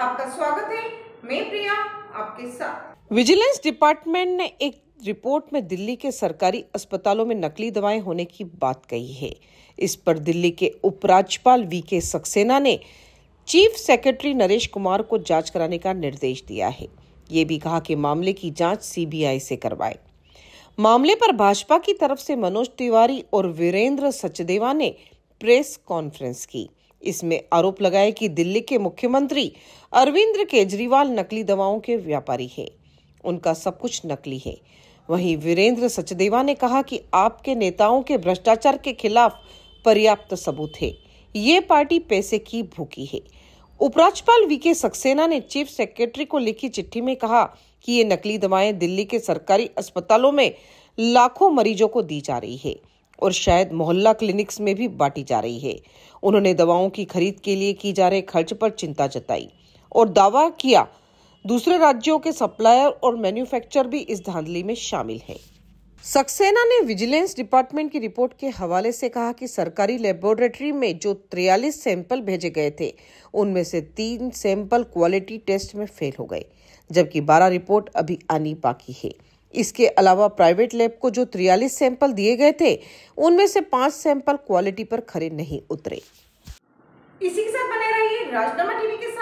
आपका स्वागत है मैं प्रिया आपके साथ विजिलेंस डिपार्टमेंट ने एक रिपोर्ट में दिल्ली के सरकारी अस्पतालों में नकली दवाएं होने की बात कही है इस पर दिल्ली के उपराज्यपाल वी के सक्सेना ने चीफ सेक्रेटरी नरेश कुमार को जांच कराने का निर्देश दिया है ये भी कहा कि मामले की जांच सीबीआई से करवाए मामले पर भाजपा की तरफ से मनोज तिवारी और वीरेंद्र सचदेवा ने प्रेस कॉन्फ्रेंस की इसमें आरोप लगाया कि दिल्ली के मुख्यमंत्री अरविंद केजरीवाल नकली दवाओं के व्यापारी हैं उनका सब कुछ नकली है वहीं वीरेंद्र सचदेवा ने कहा कि आपके नेताओं के भ्रष्टाचार के खिलाफ पर्याप्त सबूत है ये पार्टी पैसे की भूखी है उपराज्यपाल वीके सक्सेना ने चीफ सेक्रेटरी को लिखी चिट्ठी में कहा कि ये नकली दवाएं दिल्ली के सरकारी अस्पतालों में लाखों मरीजों को दी जा रही है और शायद मोहल्ला क्लिनिक्स में भी बांटी जा रही है उन्होंने दवाओं की खरीद के लिए की जा रहे खर्च पर चिंता जताई और दावा किया दूसरे राज्यों के सप्लायर और मैन्युफैक्चर भी इस धांधली में शामिल है सक्सेना ने विजिलेंस डिपार्टमेंट की रिपोर्ट के हवाले से कहा कि सरकारी लेबोरेटरी में जो 43 सैंपल भेजे गए थे उनमें से तीन सैंपल क्वालिटी टेस्ट में फेल हो गए जबकि 12 रिपोर्ट अभी आनी बाकी है इसके अलावा प्राइवेट लैब को जो त्रियालीस सैंपल दिए गए थे उनमें से पांच सैंपल क्वालिटी पर खरे नहीं उतरे इसी के साथ बने रहिए राजनामा टीवी के साथ